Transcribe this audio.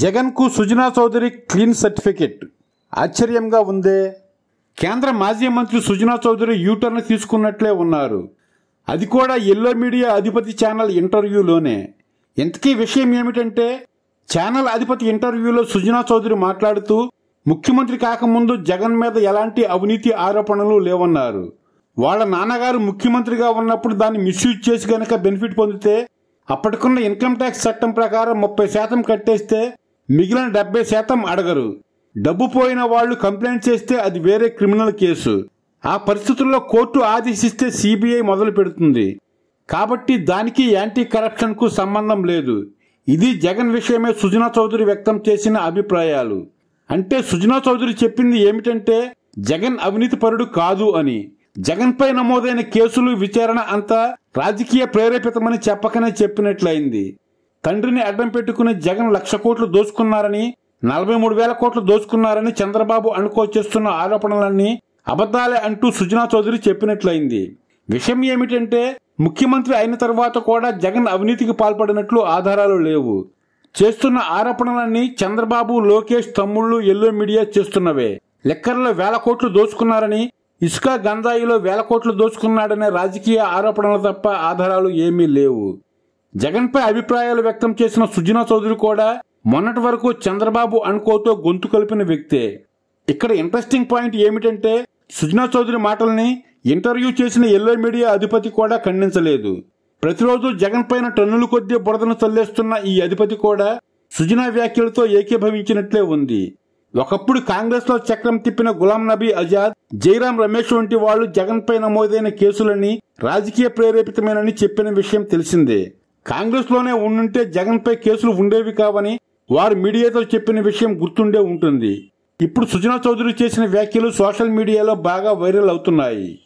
జగన్కు Sujana Chowdary clean certificate ఆశ్చర్యంగా ఉందే కేంద్ర మాజీ మంత్రి సుజనా చౌదరి యూటర్న్ తీసుకున్నట్లే ఉన్నారు అది కూడా ఎల్లో మీడియా అధిపతి ఛానల్ ఇంటర్వ్యూలోనే ఇంతకీ విషయం ఏమిటంటే ఛానల్ అధిపతి ఇంటర్వ్యూలో సుజనా చౌదరి మాట్లాడుతూ ముఖ్యమంత్రి కాకముందు జగన్ మీద ఎలాంటి అవినీతి ఆరోపణలు లేవన్నారు వాళ్ళ నాన్నగారు ముఖ్యమంత్రిగా ఉన్నప్పుడు దాన్ని మిస్యూజ్ చేసి గనక బెనిఫిట్ పొందితే అప్పటికున్న ఇన్కమ్ ట్యాక్స్ చట్టం ప్రకారం ముప్పై శాతం కట్టేస్తే మిగిలిన డెబ్బై శాతం అడగరు డబ్బు పోయిన వాళ్ళు కంప్లైంట్ చేస్తే అది వేరే క్రిమినల్ కేసు ఆ పరిస్థితుల్లో కోర్టు ఆదేశిస్తే సిబిఐ మొదలు పెడుతుంది కాబట్టి దానికి యాంటీ కరప్షన్కు సంబంధం లేదు ఇది జగన్ విషయమే సుజనా చౌదరి వ్యక్తం చేసిన అభిప్రాయాలు అంటే సుజనా చౌదరి చెప్పింది ఏమిటంటే జగన్ అవినీతి పరుడు కాదు అని జగన్పై నమోదైన కేసులు విచారణ అంతా రాజకీయ ప్రేరేపితమని చెప్పకనే చెప్పినట్లయింది తండ్రిని అడ్డం పెట్టుకుని జగన్ లక్ష కోట్లు దోచుకున్నారని నలభై మూడు వేల కోట్లు దోచుకున్నారని చంద్రబాబు అనుకోచేస్తున్న ఆరోపణలన్నీ అబద్దాలే అంటూ సుజనా చౌదరి చెప్పినట్లయింది విషయం ఏమిటంటే ముఖ్యమంత్రి అయిన తర్వాత కూడా జగన్ అవినీతికి పాల్పడినట్లు ఆధారాలు లేవు చేస్తున్న ఆరోపణలన్నీ చంద్రబాబు లోకేష్ తమ్ముళ్ళు ఎల్లో మీడియా చేస్తున్నవే లెక్కర్లో వేల కోట్లు దోచుకున్నారని ఇసుక గంజాయిలో వేల కోట్లు దోచుకున్నాడనే రాజకీయ ఆరోపణలు తప్ప ఆధారాలు ఏమీ లేవు జగన్పై అభిప్రాయాలు వ్యక్తం చేసిన సుజనా చౌదరి కూడా మొన్నటి వరకు చంద్రబాబు అనుకోతో గొంతు కలిపిన వ్యక్తే ఇక్కడ ఇంట్రెస్టింగ్ పాయింట్ ఏమిటంటే సుజనా చౌదరి మాటల్ని ఇంటర్వ్యూ చేసిన ఎల్లో మీడియా అధిపతి కూడా ఖండించలేదు ప్రతిరోజు జగన్ పైన టన్నుల కొద్దీ బురదను చల్లేస్తున్న ఈ అధిపతి కూడా సుజనా వ్యాఖ్యలతో ఏకీభవించినట్లే ఉంది ఒకప్పుడు కాంగ్రెస్ లో చక్రం తిప్పిన గులాం నబీ ఆజాద్ జయరాం రమేష్ వంటి వాళ్లు జగన్ పై నమోదైన కేసులని రాజకీయ ప్రేరేపితమేనని చెప్పిన విషయం తెలిసిందే కాంగ్రెస్ లోనే ఉండుంటే జగన్ పై కేసులు ఉండేవి కావని వారు మీడియాతో చెప్పిన విషయం గుర్తుండే ఉంటుంది ఇప్పుడు సుజనా చౌదరి చేసిన వ్యాఖ్యలు సోషల్ మీడియాలో బాగా వైరల్ అవుతున్నాయి